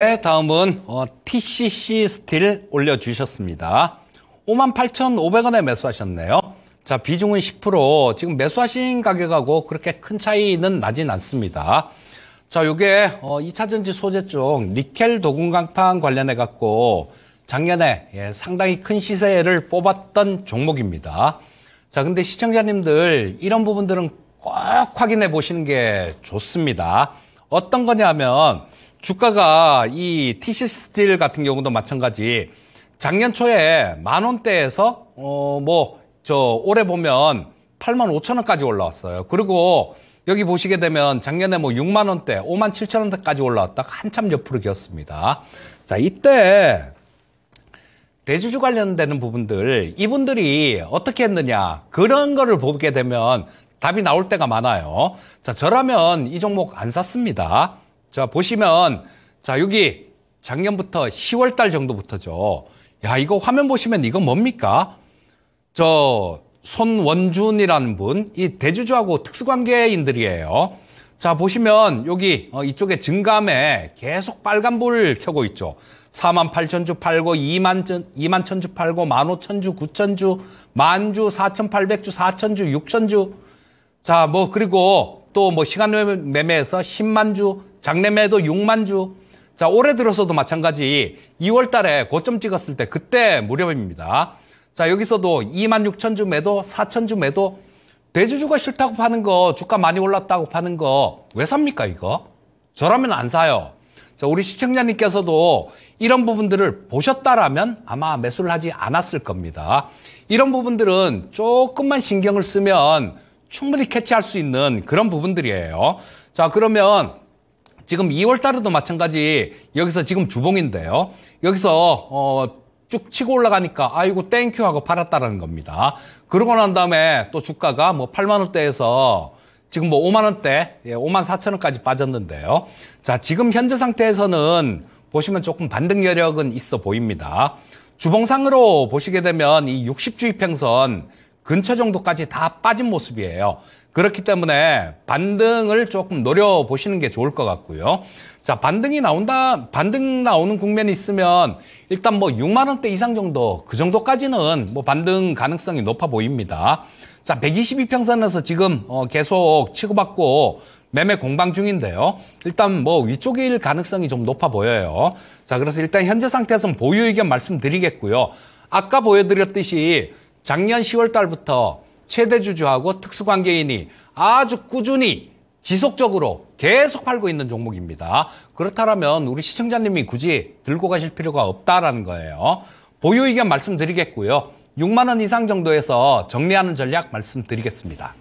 네, 다음은 어, TCC 스틸 올려주셨습니다. 58,500원에 매수하셨네요. 자, 비중은 10%. 지금 매수하신 가격하고 그렇게 큰 차이는 나진 않습니다. 자, 요게 어, 2차전지 소재 쪽 니켈 도금 강판 관련해 갖고 작년에 예, 상당히 큰 시세를 뽑았던 종목입니다. 자, 근데 시청자님들 이런 부분들은 꼭 확인해 보시는 게 좋습니다. 어떤 거냐면 주가가 이 TC스틸 같은 경우도 마찬가지 작년 초에 만 원대에서 어 뭐 저 올해 보면 8만 5천 원까지 올라왔어요. 그리고 여기 보시게 되면 작년에 뭐 6만 원대, 5만 7천 원대까지 올라왔다가 한참 옆으로 기었습니다. 자, 이때 대주주 관련되는 부분들 이분들이 어떻게 했느냐 그런 거를 보게 되면 답이 나올 때가 많아요. 자, 저라면 이 종목 안 샀습니다. 자, 보시면, 자, 여기 작년부터 10월 달 정도부터죠. 야, 이거 화면 보시면 이건 뭡니까? 저, 손원준이라는 분, 이 대주주하고 특수관계인들이에요. 자, 보시면 여기 어, 이쪽에 증감에 계속 빨간불 켜고 있죠. 4만 8천 주 팔고, 2만, 2만 천주 팔고, 1만 5천 주, 9천 주, 만주, 4,800주, 4천 주, 6천 주. 자, 뭐, 그리고 또 뭐 시간 매매에서 10만 주, 작년에도 6만 주. 자, 올해 들어서도 마찬가지 2월 달에 고점 찍었을 때 그때 무렵입니다. 자, 여기서도 2만 6천 주 매도, 4천 주 매도 대주주가 싫다고 파는 거, 주가 많이 올랐다고 파는 거 왜 삽니까, 이거? 저라면 안 사요. 자, 우리 시청자님께서도 이런 부분들을 보셨다라면 아마 매수를 하지 않았을 겁니다. 이런 부분들은 조금만 신경을 쓰면 충분히 캐치할 수 있는 그런 부분들이에요. 자, 그러면 지금 2월 달에도 마찬가지 여기서 지금 주봉인데요. 여기서 어, 쭉 치고 올라가니까 아이고 땡큐 하고 팔았다라는 겁니다. 그러고 난 다음에 또 주가가 뭐 8만 원대에서 지금 뭐 5만 원대, 예, 5만 4천 원까지 빠졌는데요. 자, 지금 현재 상태에서는 보시면 조금 반등 여력은 있어 보입니다. 주봉상으로 보시게 되면 이6 0주입 평선 근처 정도까지 다 빠진 모습이에요. 그렇기 때문에 반등을 조금 노려보시는 게 좋을 것 같고요. 자, 반등이 나온다, 반등 나오는 국면이 있으면 일단 뭐 6만원대 이상 정도, 그 정도까지는 뭐 반등 가능성이 높아 보입니다. 자, 122평선에서 지금 어, 계속 치고받고 매매 공방 중인데요. 일단 뭐 위쪽일 가능성이 좀 높아 보여요. 자, 그래서 일단 현재 상태에서는 보유 의견 말씀드리겠고요. 아까 보여드렸듯이 작년 10월 달부터 최대 주주하고 특수관계인이 아주 꾸준히 지속적으로 계속 팔고 있는 종목입니다. 그렇다면 우리 시청자님이 굳이 들고 가실 필요가 없다라는 거예요. 보유 의견 말씀드리겠고요. 6만 원 이상 정도에서 정리하는 전략 말씀드리겠습니다.